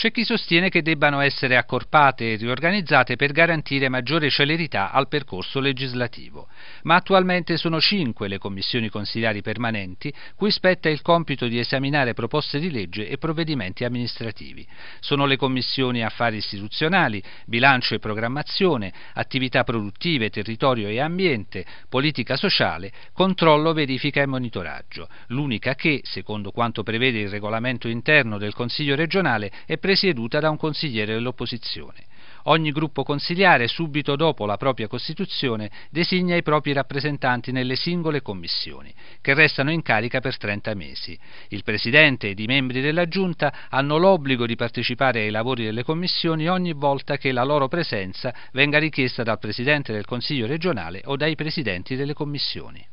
C'è chi sostiene che debbano essere accorpate e riorganizzate per garantire maggiore celerità al percorso legislativo, ma attualmente sono cinque le commissioni consigliari permanenti cui spetta il compito di esaminare proposte di legge e provvedimenti amministrativi. Sono le commissioni affari istituzionali, bilancio e programmazione, attività produttive, territorio e ambiente, politica sociale, controllo, verifica e monitoraggio, l'unica che, secondo quanto prevede il regolamento interno del Consiglio regionale, è prevista presieduta da un consigliere dell'opposizione. Ogni gruppo consigliare, subito dopo la propria costituzione, designa i propri rappresentanti nelle singole commissioni, che restano in carica per 30 mesi. Il Presidente ed i membri della Giunta hanno l'obbligo di partecipare ai lavori delle commissioni ogni volta che la loro presenza venga richiesta dal Presidente del Consiglio regionale o dai Presidenti delle commissioni.